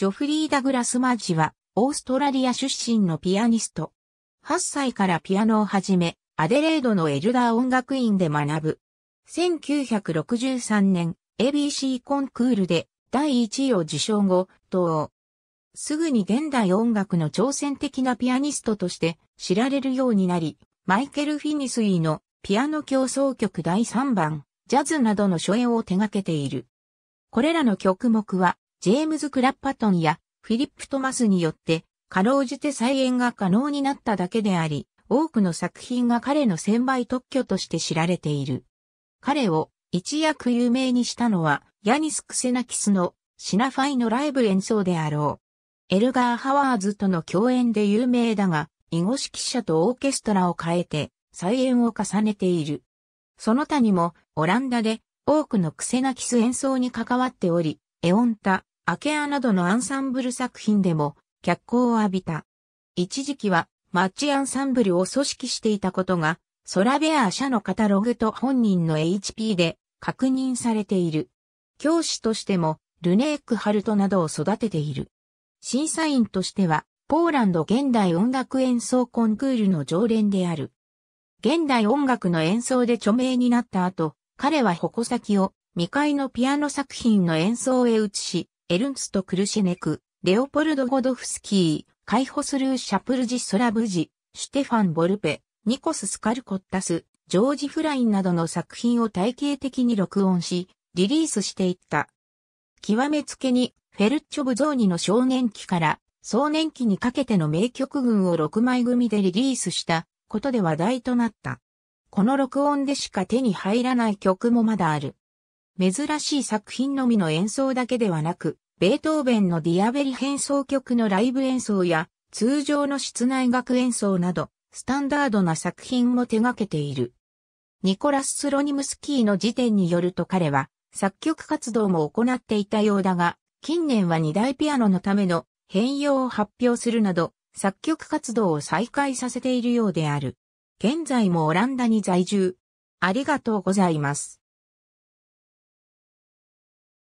ジョフリー・ダグラス・マージは、オーストラリア出身のピアニスト。8歳からピアノを始め、アデレードのエルダー音楽院で学ぶ。1963年、ABC コンクールで第1位を受賞後、と、すぐに現代音楽の挑戦的なピアニストとして知られるようになり、マイケル・フィニスイのピアノ競争曲第3番、ジャズなどの初演を手掛けている。これらの曲目はジェームズ・クラッパトンやフィリップ・トマスによって、かろうじて再演が可能になっただけであり、多くの作品が彼の専売特許として知られている。彼を一躍有名にしたのは、ヤニス・クセナキスのシナファイのライブ演奏であろう。エルガー・ハワーズとの共演で有名だが、囲碁指揮者とオーケストラを変えて、再演を重ねている。その他にも、オランダで多くのクセナキス演奏に関わっており、エオンタ、アケアなどのアンサンブル作品でも脚光を浴びた。一時期はマッチアンサンブルを組織していたことが、ソラベアー社のカタログと本人の HP で確認されている。教師としても、ルネーク・ハルトなどを育てている。審査員としては、ポーランド現代音楽演奏コンクールの常連である。現代音楽の演奏で著名になった後、彼は矛先を未開のピアノ作品の演奏へ移し、エルンスト・クルシェネク、レオポルド・ゴドフスキー、カイホスルー・シャプルジ・ソラブジ、シュテファン・ボルペ、ニコス・スカルコッタス、ジョージ・フラインなどの作品を体系的に録音し、リリースしていった。極めつけに、フェルッチョ・ブゾーニの少年期から、壮年期にかけての名曲群を6枚組でリリースしたことで話題となった。この録音でしか手に入らない曲もまだある。珍しい作品のみの演奏だけではなく、ベートーベンのディアベリ変奏曲のライブ演奏や、通常の室内楽演奏など、スタンダードな作品も手掛けている。ニコラス・スロニムスキーの辞典によると彼は、作曲活動も行っていたようだが、近年は二大ピアノのための変容を発表するなど、作曲活動を再開させているようである。現在もオランダに在住。ありがとうございます。